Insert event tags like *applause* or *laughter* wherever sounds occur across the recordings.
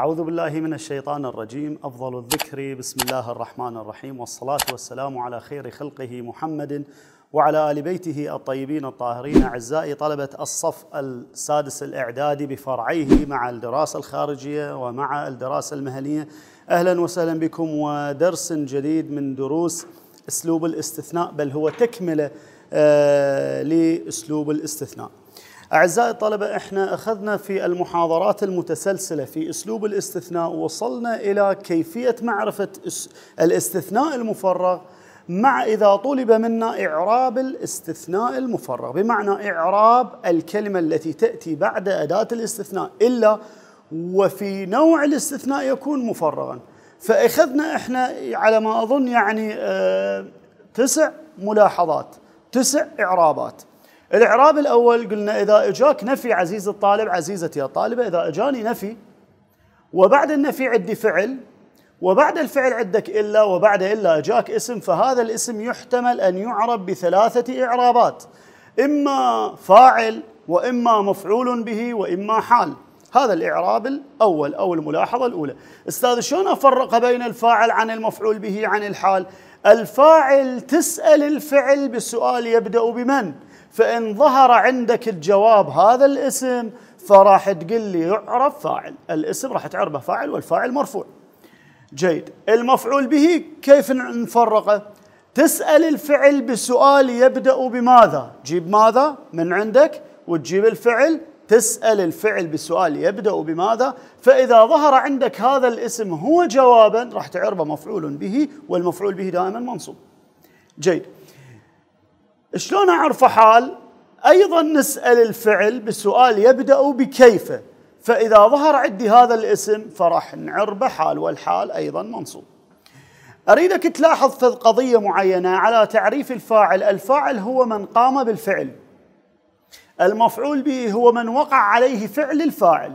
أعوذ بالله من الشيطان الرجيم أفضل الذكر بسم الله الرحمن الرحيم والصلاة والسلام على خير خلقه محمد وعلى آل بيته الطيبين الطاهرين أعزائي طلبة الصف السادس الإعدادي بفرعيه مع الدراسة الخارجية ومع الدراسة المهنية أهلا وسهلا بكم ودرس جديد من دروس أسلوب الاستثناء بل هو تكملة آه، لأسلوب الاستثناء أعزائي الطلبة إحنا أخذنا في المحاضرات المتسلسلة في أسلوب الاستثناء وصلنا إلى كيفية معرفة الاستثناء المفرغ مع إذا طلب منا إعراب الاستثناء المفرغ بمعنى إعراب الكلمة التي تأتي بعد أداة الاستثناء إلا وفي نوع الاستثناء يكون مفرغا فأخذنا إحنا على ما أظن يعني آه، تسع ملاحظات تسع إعرابات الإعراب الأول قلنا إذا إجاك نفي عزيز الطالب عزيزتي يا طالبة إذا إجاني نفي وبعد النفي عندي فعل وبعد الفعل عندك إلا وبعد إلا إجاك اسم فهذا الاسم يحتمل أن يعرب بثلاثة إعرابات إما فاعل وإما مفعول به وإما حال هذا الإعراب الأول أو الملاحظة الأولى أستاذ شلون أفرق بين الفاعل عن المفعول به عن الحال الفاعل تسأل الفعل بالسؤال يبدأ بمن فإن ظهر عندك الجواب هذا الاسم فراح تقول لي يعرف فاعل الاسم راح تعربه فاعل والفاعل مرفوع جيد المفعول به كيف نفرقه تسأل الفعل بسؤال يبدأ بماذا جيب ماذا من عندك وتجيب الفعل تسأل الفعل بسؤال يبدأ بماذا فإذا ظهر عندك هذا الاسم هو جوابا راح تعربه مفعول به والمفعول به دائما منصوب جيد شلون أعرف حال أيضا نسأل الفعل بسؤال يبدأ بكيف فإذا ظهر عندي هذا الاسم فراح نعربه حال والحال أيضا منصوب أريدك تلاحظ في قضية معينة على تعريف الفاعل الفاعل هو من قام بالفعل المفعول به هو من وقع عليه فعل الفاعل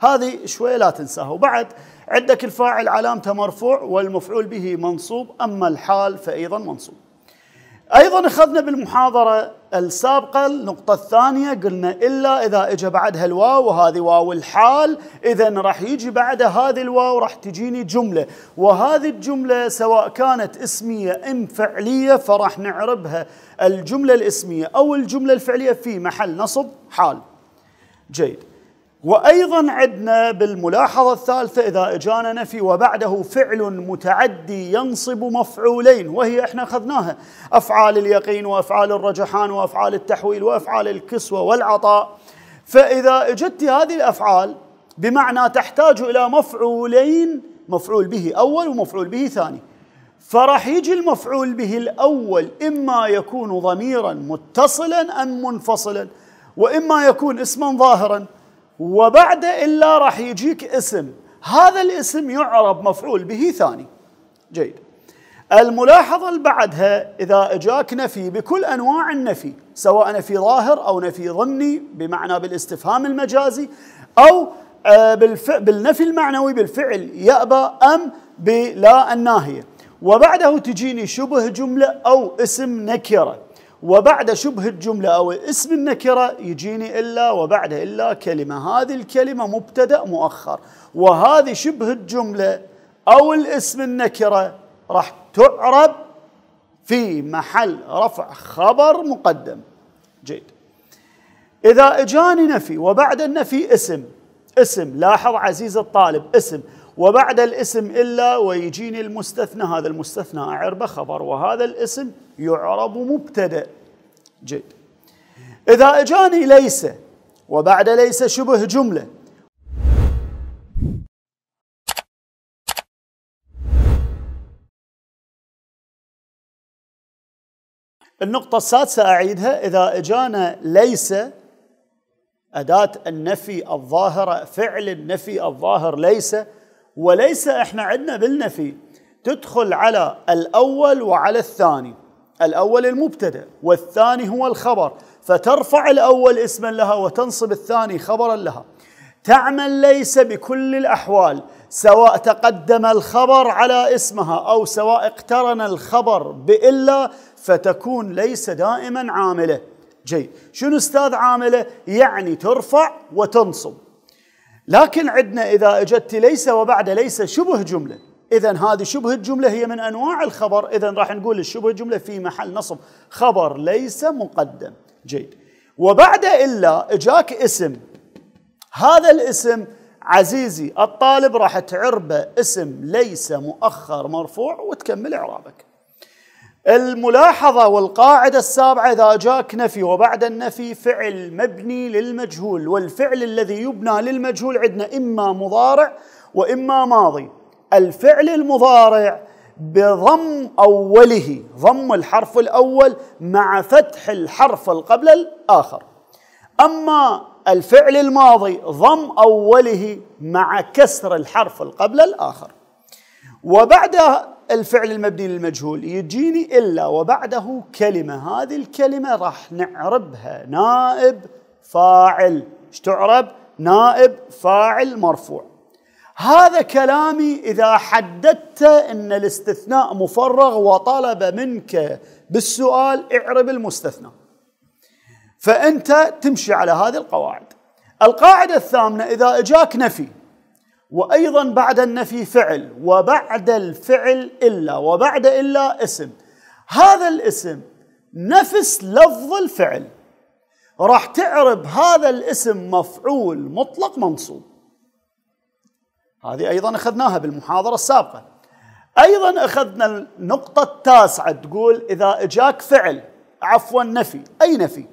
هذه شوي لا تنساها وبعد عندك الفاعل علامته مرفوع والمفعول به منصوب أما الحال فأيضا منصوب ايضا اخذنا بالمحاضره السابقه النقطه الثانيه قلنا الا اذا اجى بعدها الواو وهذه واو الحال اذا راح يجي بعد هذه الواو راح تجيني جمله وهذه الجمله سواء كانت اسميه ام فعليه فراح نعربها الجمله الاسميه او الجمله الفعليه في محل نصب حال جيد وايضا عندنا بالملاحظه الثالثه اذا اجانا نفي وبعده فعل متعدي ينصب مفعولين وهي احنا اخذناها افعال اليقين وافعال الرجحان وافعال التحويل وافعال الكسوه والعطاء فاذا أجدت هذه الافعال بمعنى تحتاج الى مفعولين مفعول به اول ومفعول به ثاني فراح يجي المفعول به الاول اما يكون ضميرا متصلا ام منفصلا واما يكون اسما ظاهرا وبعد إلا راح يجيك اسم هذا الاسم يعرب مفعول به ثاني جيد الملاحظة اللي بعدها إذا أجاك نفي بكل أنواع النفي سواء نفي ظاهر أو نفي ضمني بمعنى بالاستفهام المجازي أو آه، بالنفي المعنوي بالفعل يأبى أم بلا الناهية وبعده تجيني شبه جملة أو اسم نكرة وبعد شبه الجملة أو اسم النكرة يجيني إلا وبعد إلا كلمة هذه الكلمة مبتدأ مؤخر وهذه شبه الجملة أو الاسم النكرة راح تعرب في محل رفع خبر مقدم جيد إذا إجاني نفي وبعد النفي اسم اسم لاحظ عزيز الطالب اسم وبعد الاسم إلا ويجيني المستثنى هذا المستثنى أعربه خبر وهذا الاسم يعرب مبتدأ جيد إذا إجاني ليس وبعد ليس شبه جملة النقطة السادسة أعيدها إذا إجانا ليس أداة النفي الظاهرة فعل النفي الظاهر ليس وليس احنا عندنا بالنفي تدخل على الاول وعلى الثاني الاول المبتدا والثاني هو الخبر فترفع الاول اسما لها وتنصب الثاني خبرا لها تعمل ليس بكل الاحوال سواء تقدم الخبر على اسمها او سواء اقترن الخبر بالا فتكون ليس دائما عامله جيد شنو استاذ عامله يعني ترفع وتنصب لكن عندنا إذا أجدت ليس وبعد ليس شبه جملة إذا هذه شبه الجملة هي من أنواع الخبر إذا راح نقول الشبه الجملة في محل نصب خبر ليس مقدم جيد وبعد إلا إجاك اسم هذا الاسم عزيزي الطالب راح تعربه اسم ليس مؤخر مرفوع وتكمل إعرابك الملاحظة والقاعدة السابعة إذا جاءك نفي وبعد النفي فعل مبني للمجهول والفعل الذي يبنى للمجهول عندنا إما مضارع وإما ماضي الفعل المضارع بضم أوله ضم الحرف الأول مع فتح الحرف القبل الآخر أما الفعل الماضي ضم أوله مع كسر الحرف القبل الآخر وبعد الفعل المبني للمجهول يجيني إلا وبعده كلمة هذه الكلمة راح نعربها نائب فاعل ايش تعرب نائب فاعل مرفوع هذا كلامي إذا حددت أن الاستثناء مفرغ وطلب منك بالسؤال اعرب المستثنى فأنت تمشي على هذه القواعد القاعدة الثامنة إذا أجاك نفي وأيضا بعد النفي فعل وبعد الفعل إلا وبعد إلا اسم هذا الاسم نفس لفظ الفعل راح تعرب هذا الاسم مفعول مطلق منصوب هذه أيضا أخذناها بالمحاضرة السابقة أيضا أخذنا النقطة التاسعة تقول إذا إجاك فعل عفوا نفي أي نفي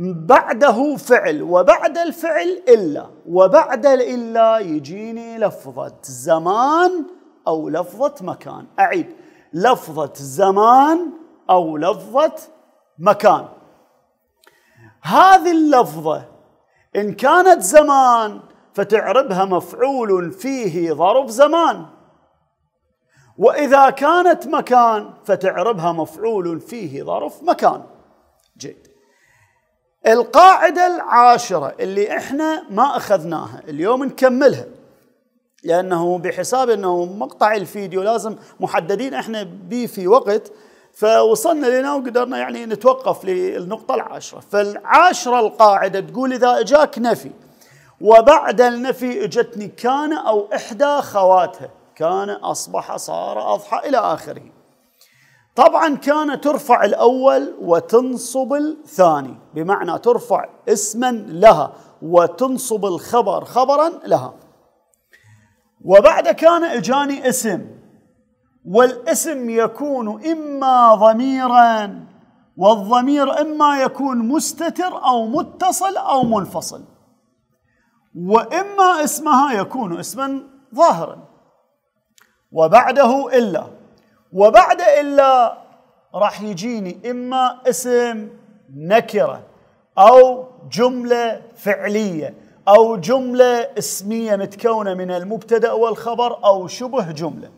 بعده فعل وبعد الفعل إلا وبعد الإلا يجيني لفظة زمان أو لفظة مكان أعيد لفظة زمان أو لفظة مكان هذه اللفظة إن كانت زمان فتعربها مفعول فيه ظرف زمان وإذا كانت مكان فتعربها مفعول فيه ظرف مكان جيد القاعدة العاشرة اللي احنا ما اخذناها اليوم نكملها لانه بحساب انه مقطع الفيديو لازم محددين احنا به في وقت فوصلنا لنا وقدرنا يعني نتوقف للنقطة العاشرة فالعاشرة القاعدة تقول إذا إجاك نفي وبعد النفي إجتني كان أو إحدى خواتها كان أصبح صار أضحى إلى آخره طبعا كان ترفع الاول وتنصب الثاني بمعنى ترفع اسما لها وتنصب الخبر خبرا لها وبعد كان اجاني اسم والاسم يكون اما ضميرا والضمير اما يكون مستتر او متصل او منفصل واما اسمها يكون اسما ظاهرا وبعده الا وبعد إلا راح يجيني إما اسم نكرة أو جملة فعلية أو جملة اسمية متكونة من المبتدأ والخبر أو شبه جملة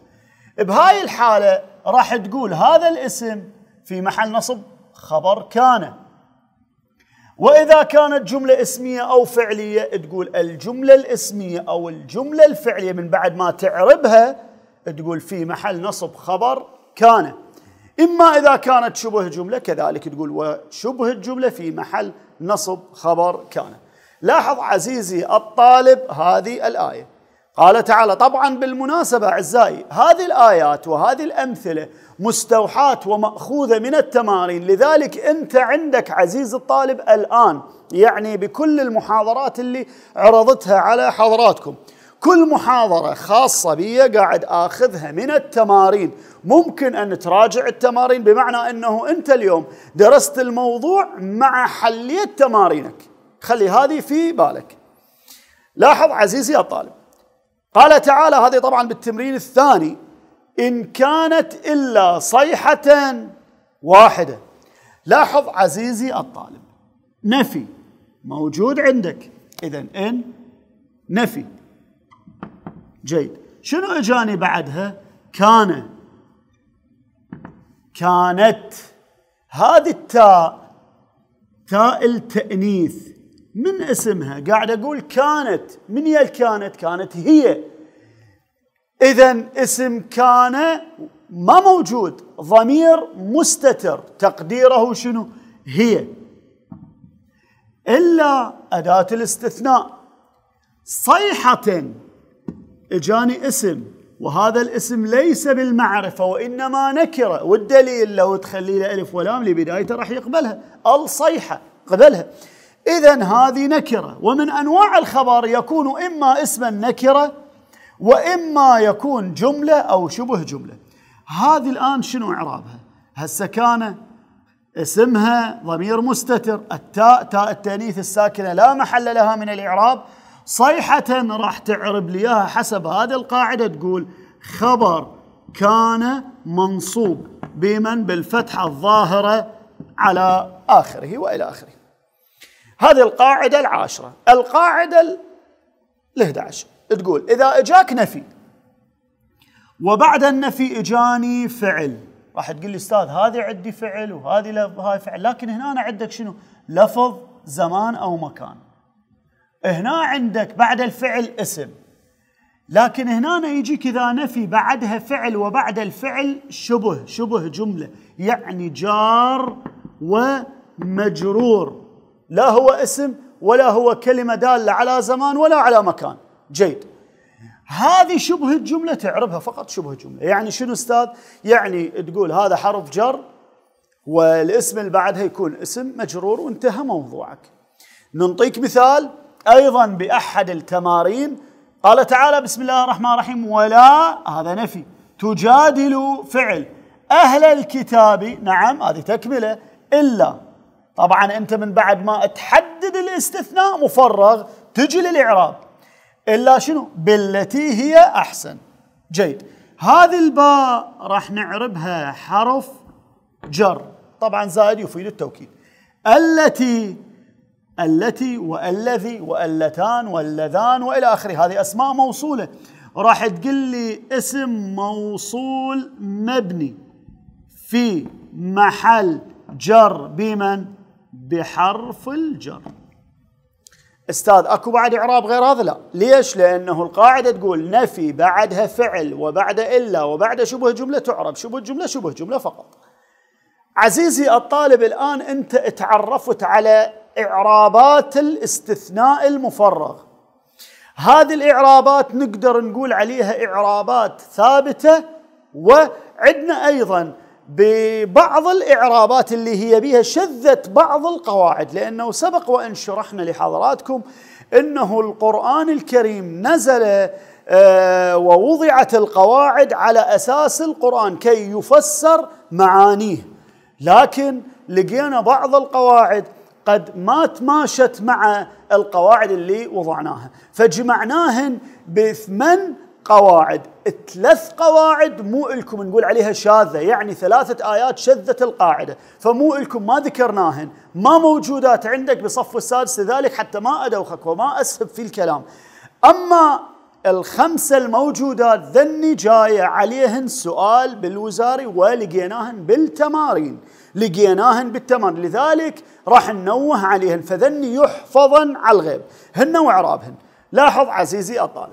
بهاي الحالة راح تقول هذا الاسم في محل نصب خبر كان وإذا كانت جملة اسمية أو فعلية تقول الجملة الاسمية أو الجملة الفعلية من بعد ما تعربها تقول في محل نصب خبر كان إما إذا كانت شبه جملة كذلك تقول وشبه الجملة في محل نصب خبر كان لاحظ عزيزي الطالب هذه الآية قال تعالى طبعا بالمناسبة أعزائي هذه الآيات وهذه الأمثلة مستوحاة ومأخوذة من التمارين لذلك أنت عندك عزيز الطالب الآن يعني بكل المحاضرات اللي عرضتها على حضراتكم كل محاضرة خاصة بي قاعد آخذها من التمارين ممكن أن تراجع التمارين بمعنى أنه أنت اليوم درست الموضوع مع حلية تمارينك خلي هذه في بالك لاحظ عزيزي الطالب قال تعالى هذه طبعا بالتمرين الثاني إن كانت إلا صيحة واحدة لاحظ عزيزي الطالب نفي موجود عندك إذا إن نفي جيد شنو اجاني بعدها كان كانت هذه التاء تاء التأنيث من اسمها قاعد أقول كانت من هي كانت كانت هي إذا اسم كان ما موجود ضمير مستتر تقديره شنو هي إلا أداة الاستثناء صيحة اجاني اسم وهذا الاسم ليس بالمعرفة وإنما نكرة والدليل لو تخلي له ألف ولام لبدايته راح يقبلها الصيحة قبلها إذا هذه نكرة ومن أنواع الخبر يكون إما اسما نكرة وإما يكون جملة أو شبه جملة هذه الآن شنو إعرابها هسه كان اسمها ضمير مستتر التاء تاء التانيث الساكنة لا محل لها من الإعراب صيحة راح تعرب لي اياها حسب هذه القاعدة تقول خبر كان منصوب بمن بالفتحة الظاهرة على آخره وإلى آخره هذه القاعدة العاشرة القاعدة الـ عشر تقول إذا إجاك نفي وبعد النفي إجاني فعل راح تقول لي أستاذ هذه عندي فعل وهذه هاي فعل لكن هنا أنا عندك شنو لفظ زمان أو مكان هنا عندك بعد الفعل اسم لكن هنا يجيك اذا نفي بعدها فعل وبعد الفعل شبه شبه جمله يعني جار ومجرور لا هو اسم ولا هو كلمه داله على زمان ولا على مكان جيد هذه شبه الجمله تعرفها فقط شبه جمله يعني شنو استاذ يعني تقول هذا حرف جر والاسم اللي بعدها يكون اسم مجرور وانتهى موضوعك ننطيك مثال أيضا بأحد التمارين قال تعالى بسم الله الرحمن الرحيم ولا هذا نفي تجادل فعل أهل الكتاب نعم هذه تكملة إلا طبعا أنت من بعد ما تحدد الاستثناء مفرغ تجي للإعراب إلا شنو بالتي هي أحسن جيد هذه الباء راح نعربها حرف جر طبعا زائد يفيد التوكيد التي التي والذي واللتان واللذان والى اخره هذه اسماء موصوله راح تقول لي اسم موصول مبني في محل جر بمن بحرف الجر استاذ اكو بعد اعراب غير هذا لا ليش لانه القاعده تقول نفي بعدها فعل وبعد الا وبعد شبه جمله تعرب شبه جمله شبه جمله فقط عزيزي الطالب الان انت تعرفت على إعرابات الاستثناء المفرغ هذه الإعرابات نقدر نقول عليها إعرابات ثابتة وعدنا أيضا ببعض الإعرابات اللي هي بها شذت بعض القواعد لأنه سبق وأن شرحنا لحضراتكم أنه القرآن الكريم نزل آه، ووضعت القواعد على أساس القرآن كي يفسر معانيه لكن لقينا بعض القواعد قد ما تماشت مع القواعد اللي وضعناها فجمعناهن بثمان قواعد ثلاث قواعد مو لكم نقول عليها شاذة يعني ثلاثة آيات شذت القاعدة فمو لكم ما ذكرناهن ما موجودات عندك بصف السادس لذلك حتى ما أدوخك وما أسهب في الكلام أما الخمسة الموجودات ذني جاية عليهن سؤال بالوزاري ولقيناهن بالتمارين لقيناهن بالتمام لذلك راح ننوه عليهن فذن يحفظن على الغيب هن وعرابهن لاحظ عزيزي الطالب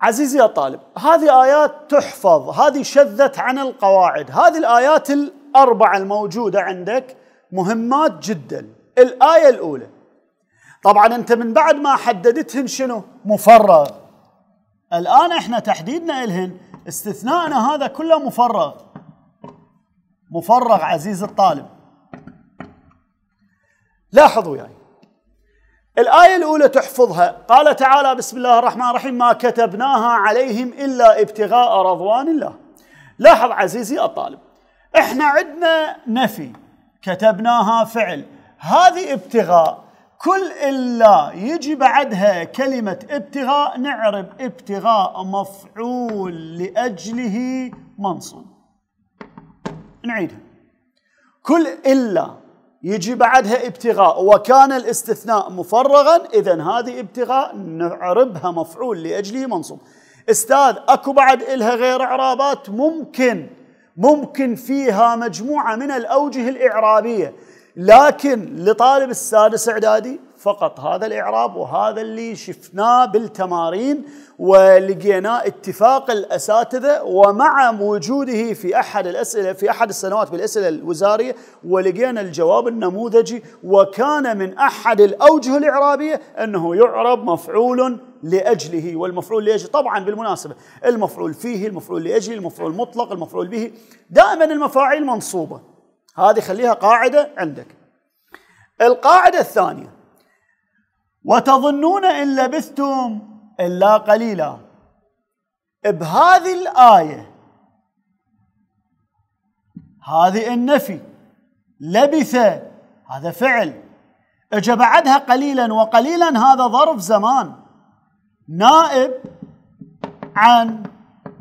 عزيزي الطالب هذه آيات تحفظ هذه شذت عن القواعد هذه الآيات الأربعة الموجودة عندك مهمات جدا الآية الأولى طبعا انت من بعد ما حددتهن شنو مفرغ الان احنا تحديدنا الهن استثنائنا هذا كله مفرغ مفرغ عزيز الطالب لاحظوا يعني الآية الأولى تحفظها قال تعالى بسم الله الرحمن الرحيم ما كتبناها عليهم إلا ابتغاء رضوان الله لاحظ عزيزي الطالب احنا عندنا نفي كتبناها فعل هذه ابتغاء كل إلا يجي بعدها كلمة ابتغاء نعرب ابتغاء مفعول لأجله منصوب نعيدها كل إلا يجي بعدها ابتغاء وكان الاستثناء مفرغا إذا هذه ابتغاء نعربها مفعول لأجله منصوب استاذ اكو بعد إلها غير اعرابات ممكن ممكن فيها مجموعه من الاوجه الاعرابيه لكن لطالب السادس اعدادي فقط هذا الاعراب وهذا اللي شفناه بالتمارين ولقيناه اتفاق الاساتذه ومع وجوده في احد الاسئله في احد السنوات بالاسئله الوزاريه ولقينا الجواب النموذجي وكان من احد الاوجه الاعرابيه انه يعرب مفعول لاجله والمفعول لاجله طبعا بالمناسبه المفعول فيه المفعول لاجله المفعول مطلق المفعول به دائما المفاعيل منصوبه هذه خليها قاعدة عندك القاعدة الثانية وتظنون إن لبثتم إلا قليلا بهذه الآية هذه النفي لبث هذا فعل اجى بعدها قليلا وقليلا هذا ظرف زمان نائب عن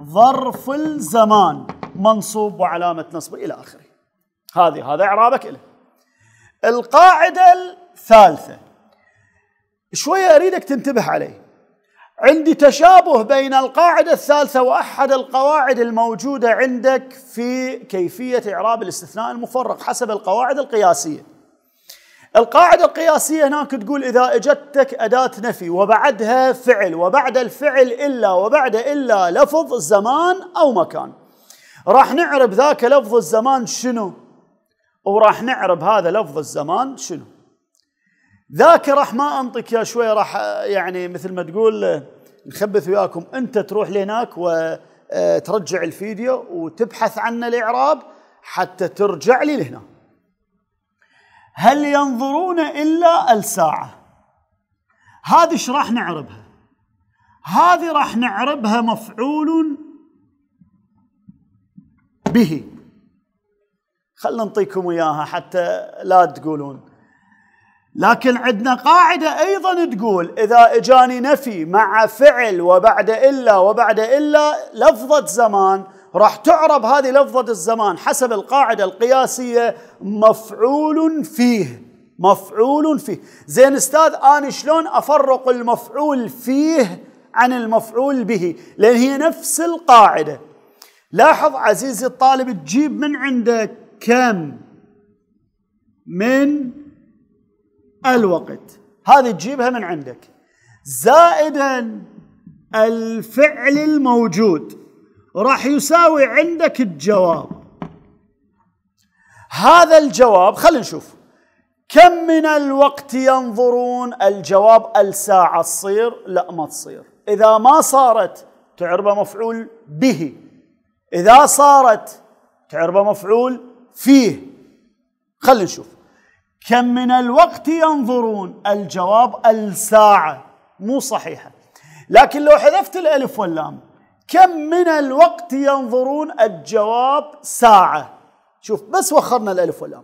ظرف الزمان منصوب وعلامة نصب إلى آخره هذه هذا اعرابك له القاعده الثالثه شويه اريدك تنتبه عليه عندي تشابه بين القاعده الثالثه واحد القواعد الموجوده عندك في كيفيه اعراب الاستثناء المفرق حسب القواعد القياسيه القاعده القياسيه هناك تقول اذا اجتك اداه نفي وبعدها فعل وبعد الفعل الا وبعد الا لفظ زمان او مكان راح نعرب ذاك لفظ الزمان شنو وراح نعرب هذا لفظ الزمان شنو ذاك راح ما انطق يا شوي راح يعني مثل ما تقول نخبث وياكم انت تروح لهناك وترجع آه، الفيديو وتبحث عن الاعراب حتى ترجع لي لهنا هل ينظرون الا الساعه هذه ايش راح نعربها هذه راح نعربها مفعول به خلنا نعطيكم اياها حتى لا تقولون لكن عندنا قاعده ايضا تقول اذا اجاني نفي مع فعل وبعد الا وبعد الا لفظه زمان راح تعرب هذه لفظه الزمان حسب القاعده القياسيه مفعول فيه مفعول فيه زين استاذ انا شلون افرق المفعول فيه عن المفعول به لان هي نفس القاعده لاحظ عزيزي الطالب تجيب من عندك كم من الوقت هذه تجيبها من عندك زائدا الفعل الموجود راح يساوي عندك الجواب هذا الجواب خلينا نشوف كم من الوقت ينظرون الجواب الساعة تصير لا ما تصير إذا ما صارت تعربه مفعول به إذا صارت تعربه مفعول فيه خلينا نشوف كم من الوقت ينظرون الجواب الساعة مو صحيحة لكن لو حذفت الألف واللام كم من الوقت ينظرون الجواب ساعة شوف بس وخرنا الألف واللام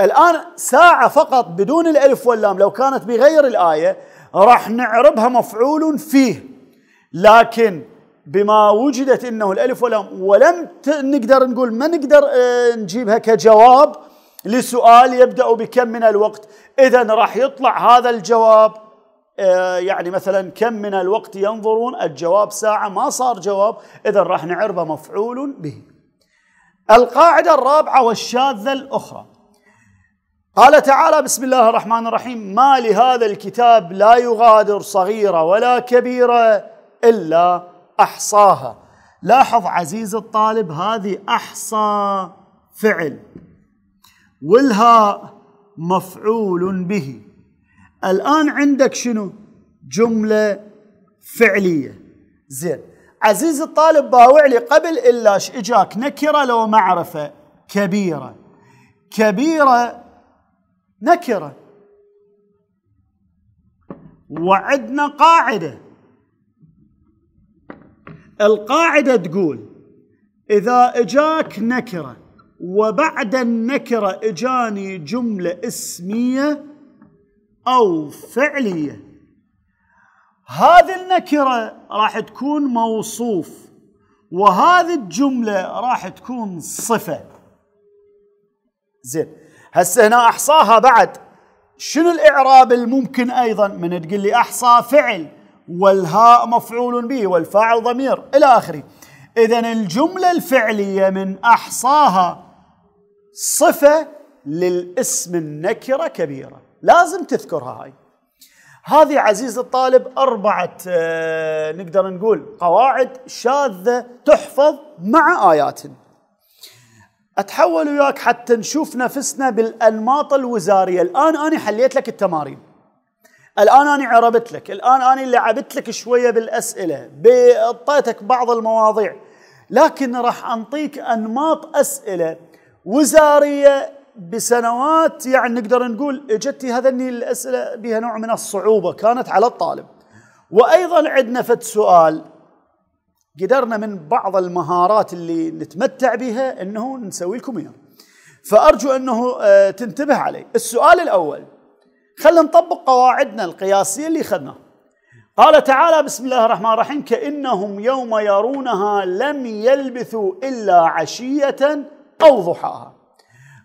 الآن ساعة فقط بدون الألف واللام لو كانت بغير الآية راح نعربها مفعول فيه لكن بما وجدت انه الالف واللام ولم نقدر نقول ما نقدر آه، نجيبها كجواب لسؤال يبدا بكم من الوقت اذا راح يطلع هذا الجواب آه، يعني مثلا كم من الوقت ينظرون الجواب ساعه ما صار جواب اذا راح نعربه مفعول به القاعده الرابعه والشاذه الاخرى قال تعالى بسم الله الرحمن الرحيم ما لهذا الكتاب لا يغادر صغيره ولا كبيره الا أحصاها لاحظ عزيز الطالب هذه أحصى فعل والهاء مفعول به الآن عندك شنو جملة فعلية زين عزيز الطالب باوع لي قبل إلاش إجاك نكرة لو معرفة كبيرة كبيرة نكرة وعدنا قاعده القاعدة تقول إذا إجاك نكرة وبعد النكرة إجاني جملة اسمية أو فعلية هذه النكرة راح تكون موصوف وهذه الجملة راح تكون صفة زين هسه هنا أحصاها بعد شنو الإعراب الممكن أيضا من تقول لي أحصى فعل والهاء مفعول به والفاعل ضمير إلى آخره إذا الجملة الفعلية من أحصاها صفة للاسم النكرة كبيرة لازم تذكرها هاي هذه عزيز الطالب أربعة آه، نقدر نقول قواعد شاذة تحفظ مع آيات أتحول وياك حتى نشوف نفسنا بالأنماط الوزارية الآن أنا حليت لك التمارين الآن أنا عربت لك الآن أنا لعبت لك شوية بالأسئلة بطيتك بعض المواضيع لكن راح أنطيك أنماط أسئلة وزارية بسنوات يعني نقدر نقول هذا هذني الاسئله بها نوع من الصعوبه كانت على الطالب. وايضا عندنا فد سؤال قدرنا من بعض المهارات اللي نتمتع بها انه نسوي لكم اياه. فارجو انه آه، تنتبه عليه. السؤال الاول خلينا نطبق قواعدنا القياسية اللي خدناها قال تعالى بسم الله الرحمن الرحيم كأنهم يوم يرونها لم يلبثوا إلا عشية أو ضحاها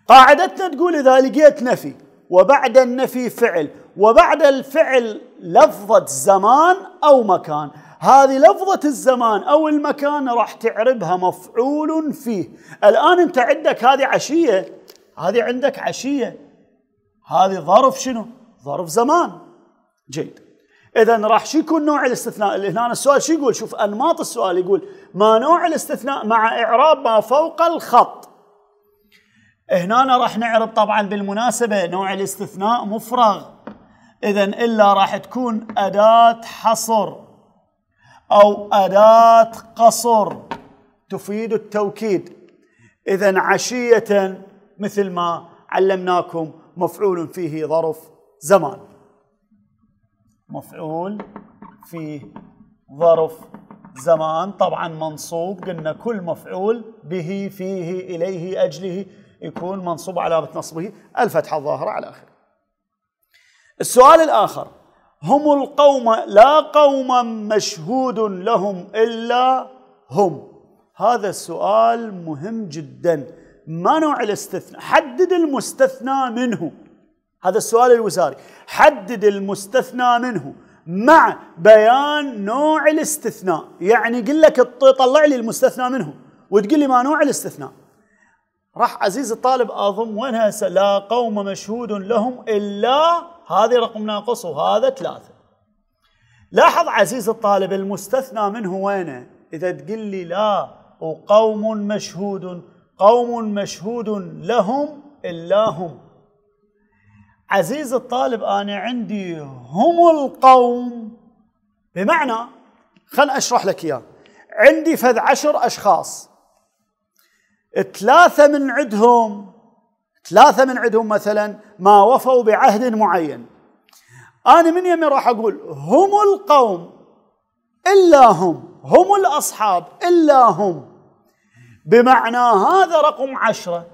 قاعدتنا تقول إذا لقيت نفي وبعد النفي فعل وبعد الفعل لفظة زمان أو مكان هذه لفظة الزمان أو المكان راح تعربها مفعول فيه الآن أنت عندك هذه عشية هذه عندك عشية هذه ظرف شنو ظرف زمان جيد اذا راح شو يكون نوع الاستثناء اللي هنا السؤال شو يقول شوف انماط السؤال يقول ما نوع الاستثناء مع اعراب ما فوق الخط هنا راح نعرب طبعا بالمناسبه نوع الاستثناء مفرغ اذا الا راح تكون اداه حصر او اداه قصر تفيد التوكيد اذا عشيه مثل ما علمناكم مفعول فيه ظرف زمان مفعول فيه ظرف زمان طبعا منصوب قلنا كل مفعول به فيه إليه أجله يكون منصوب على نصبه الفتحة الظاهرة على آخره السؤال الآخر هم القوم لا قوما مشهود لهم إلا هم هذا السؤال مهم جدا ما نوع الاستثناء حدد المستثنى منه هذا السؤال الوزاري حدد المستثنى منه مع بيان نوع الاستثناء يعني قل لك طلع لي المستثنى منه وتقول لي ما نوع الاستثناء راح عزيز الطالب اضم وينها لا قوم مشهود لهم الا هذه رقم ناقص وهذا ثلاثه لاحظ عزيز الطالب المستثنى منه وينه اذا تقول لي لا وقوم مشهود قوم مشهود لهم الا هم عزيز الطالب أنا عندي هم القوم بمعنى خل أشرح لك إياه عندي فد عشر أشخاص ثلاثة من عندهم ثلاثة من عندهم مثلا ما وفوا بعهد معين أنا من يمي راح أقول هم القوم إلا هم هم الأصحاب إلا هم بمعنى هذا رقم عشرة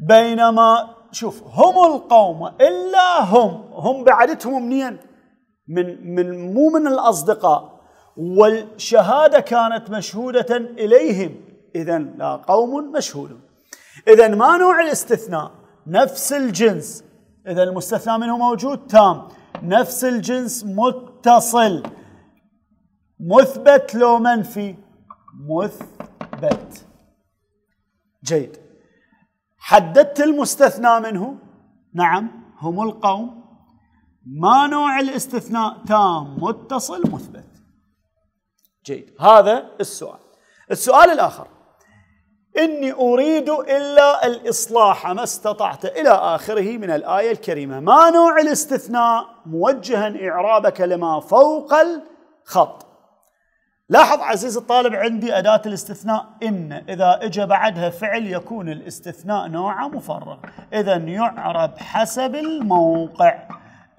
بينما شوف هم القوم الا هم هم بعدتهم منين؟ من من مو من الاصدقاء والشهاده كانت مشهوده اليهم اذا لا قوم مشهود اذا ما نوع الاستثناء؟ نفس الجنس اذا المستثنى منه موجود تام نفس الجنس متصل مثبت لو منفي مثبت جيد حددت المستثنى منه نعم هم القوم ما نوع الاستثناء تام متصل مثبت جيد هذا السؤال السؤال الآخر إني أريد إلا الإصلاح ما استطعت إلى آخره من الآية الكريمة ما نوع الاستثناء موجها إعرابك لما فوق الخط لاحظ عزيز الطالب عندي أداة الاستثناء إن إذا إجا بعدها فعل يكون الاستثناء نوعه مفرغ إذا يعرب حسب الموقع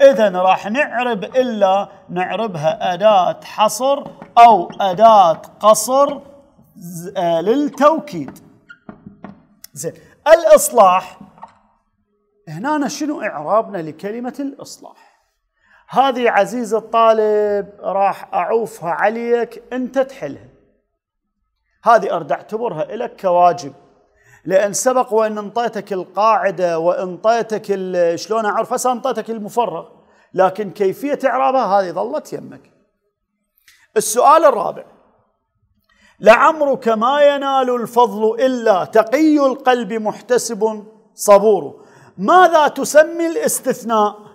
إذا راح نعرب إلا نعربها أداة حصر أو أداة قصر آه، للتوكيد زين الإصلاح هنا شنو إعرابنا لكلمة الإصلاح هذه عزيز الطالب راح أعوفها عليك أنت تحلها هذه أرد أعتبرها لك كواجب لأن سبق وأن انطيتك القاعدة وانطيتك شلون أعرف هسه انطيتك المفرغ لكن كيفية إعرابها هذه ظلت يمك السؤال الرابع لعمرك ما ينال الفضل إلا تقي القلب محتسب صبور ماذا تسمي الاستثناء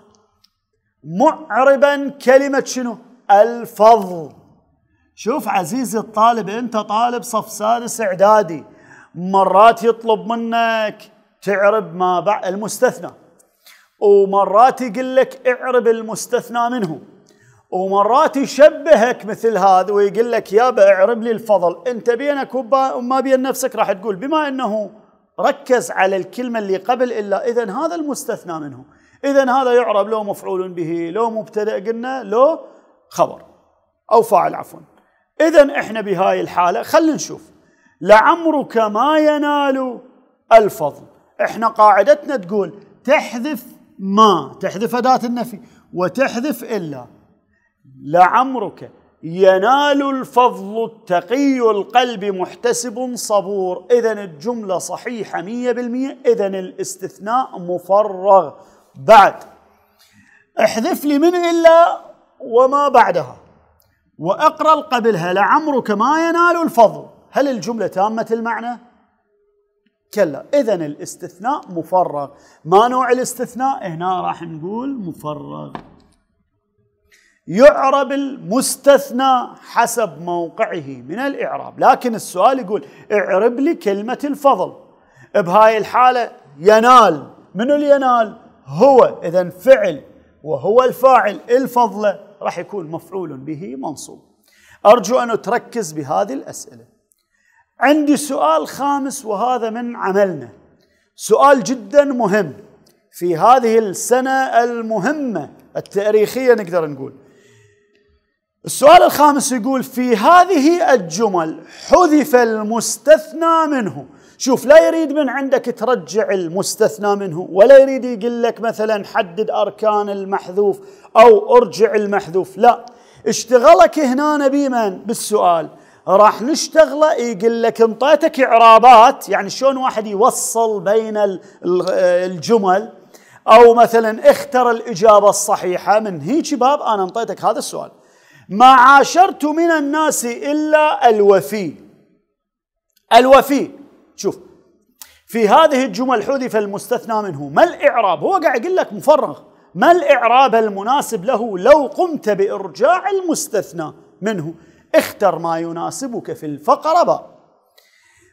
معربا كلمة شنو الفضل شوف عزيزي الطالب انت طالب صف سادس اعدادي مرات يطلب منك تعرب ما بعد المستثنى ومرات يقول لك اعرب المستثنى منه ومرات يشبهك مثل هذا ويقول لك يا اعرب لي الفضل انت بينك وما بين نفسك راح تقول بما انه ركز على الكلمه اللي قبل الا اذا هذا المستثنى منه إذا هذا يعرب لو مفعول به لو مبتدأ قلنا لو خبر أو فاعل عفوا إذا إحنا بهاي الحالة خلينا نشوف لعمرك ما ينال الفضل إحنا قاعدتنا تقول تحذف ما تحذف أداة النفي وتحذف إلا لعمرك ينال الفضل التقي القلب محتسب صبور إذا الجملة صحيحة مية بالمية إذا الاستثناء مفرغ بعد احذف لي من إلا وما بعدها وأقرأ قبلها لعمرك ما ينال الفضل هل الجملة تامة المعنى؟ كلا إذا الاستثناء مفرغ ما نوع الاستثناء؟ هنا راح نقول مفرغ يعرب المستثنى حسب موقعه من الإعراب لكن السؤال يقول اعرب لي كلمة الفضل بهاي الحالة ينال من ينال هو إذا فعل وهو الفاعل الفضلة راح يكون مفعول به منصوب أرجو أن تركز بهذه الأسئلة عندي سؤال خامس وهذا من عملنا سؤال جدا مهم في هذه السنة المهمة التاريخية نقدر نقول السؤال الخامس يقول في هذه الجمل حذف المستثنى منه شوف لا يريد من عندك ترجع المستثنى منه ولا يريد يقول لك مثلا حدد أركان المحذوف أو أرجع المحذوف لا اشتغلك هنا بمن بالسؤال راح نشتغله يقول لك انطيتك إعرابات يعني شلون واحد يوصل بين الجمل أو مثلا اختر الإجابة الصحيحة من هيك باب أنا انطيتك هذا السؤال ما عاشرت من الناس إلا الوفي الوفي شوف في هذه الجمل حذف المستثنى منه ما الإعراب هو قاعد يقول لك مفرغ ما الإعراب المناسب له لو قمت بإرجاع المستثنى منه اختر ما يناسبك في الفقرة باء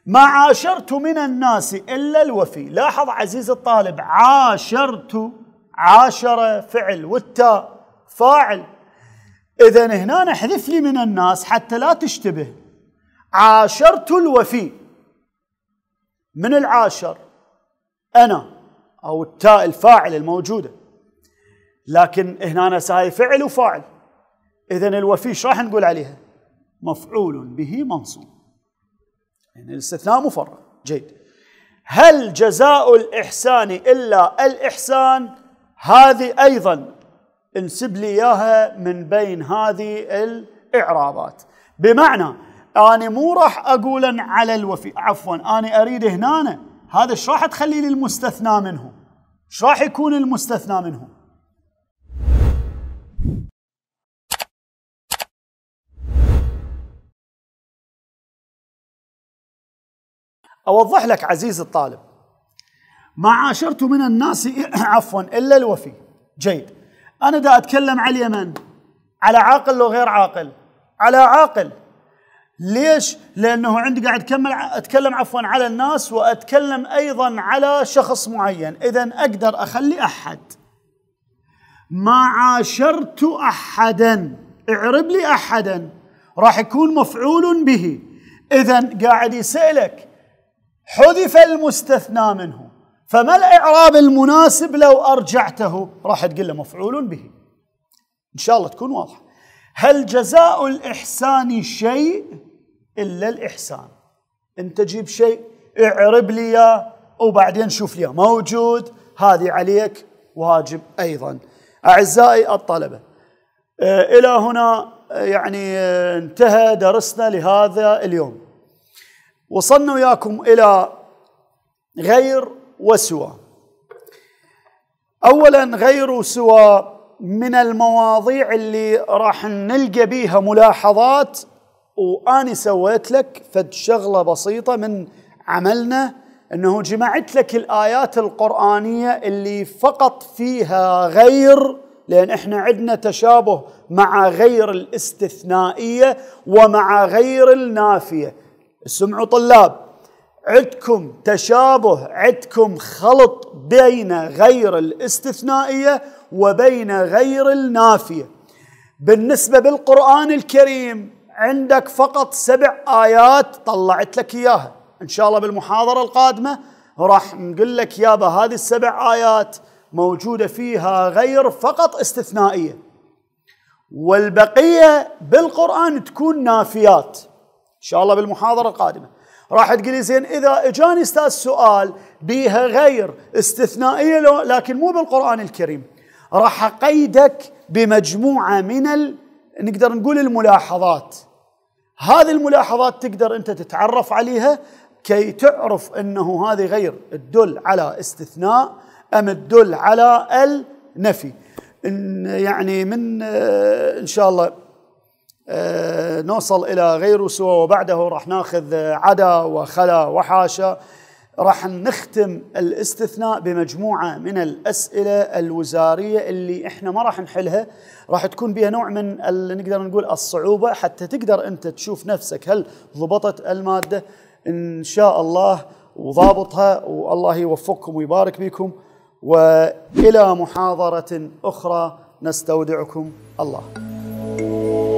ما عاشرت من الناس إلا الوفي لاحظ عزيز الطالب عاشرت عاشر فعل والتاء فاعل إذا هنا نحذف لي من الناس حتى لا تشتبه عاشرت الوفي من العاشر أنا أو التاء الفاعل الموجودة لكن هنا هاي فعل وفاعل إذا الوفي شو راح نقول عليها مفعول به منصوب يعني الاستثناء مفرغ جيد هل جزاء الإحسان إلا الإحسان هذه أيضا انسب لي إياها من بين هذه الإعرابات بمعنى أنا مو راح أقول على الوفي عفوا أنا أريد هنا هذا ايش راح تخلي لي المستثنى منه ايش راح يكون المستثنى منه أوضح لك عزيز الطالب ما عاشرت من الناس *clears throat* عفوا إلا الوفي جيد أنا دا أتكلم على اليمن على عاقل لو غير عاقل على عاقل ليش؟ لأنه عندي قاعد أكمل أتكلم عفوا على الناس وأتكلم أيضا على شخص معين إذا أقدر أخلي أحد ما عاشرت أحدا اعرب لي أحدا راح يكون مفعول به إذا قاعد يسألك حذف المستثنى منه فما الإعراب المناسب لو أرجعته راح تقول له مفعول به إن شاء الله تكون واضحة هل جزاء الإحسان شيء إلا الإحسان أنت جيب شيء اعرب لي إياه وبعدين شوف لي موجود هذه عليك واجب أيضا أعزائي الطلبة آه، إلى هنا آه، يعني آه، انتهى درسنا لهذا اليوم وصلنا وياكم إلى غير وسوى اولا غير وسوى من المواضيع اللي راح نلقى بيها ملاحظات واني سويت لك فد شغله بسيطه من عملنا انه جمعت لك الايات القرانيه اللي فقط فيها غير لان احنا عندنا تشابه مع غير الاستثنائيه ومع غير النافيه اسمعوا طلاب عندكم تشابه عندكم خلط بين غير الاستثنائيه وبين غير النافيه بالنسبه بالقران الكريم عندك فقط سبع آيات طلعت لك إياها إن شاء الله بالمحاضرة القادمة راح نقول لك يابا هذه السبع آيات موجودة فيها غير فقط استثنائية والبقية بالقرآن تكون نافيات إن شاء الله بالمحاضرة القادمة راح تقول لي زين إذا إجاني أستاذ سؤال بيها غير استثنائية لكن مو بالقرآن الكريم راح أقيدك بمجموعة من ال... نقدر نقول الملاحظات هذه الملاحظات تقدر انت تتعرف عليها كي تعرف انه هذه غير تدل على استثناء ام تدل على النفي إن يعني من آه، ان شاء الله آه، نوصل الى غير سوى وبعده راح ناخذ آه، عدا وخلا وحاشا راح نختم الاستثناء بمجموعة من الأسئلة الوزارية اللي احنا ما راح نحلها راح تكون بها نوع من نقدر نقول الصعوبة حتى تقدر أنت تشوف نفسك هل ضبطت المادة إن شاء الله وضابطها والله يوفقكم ويبارك بكم وإلى محاضرة أخرى نستودعكم الله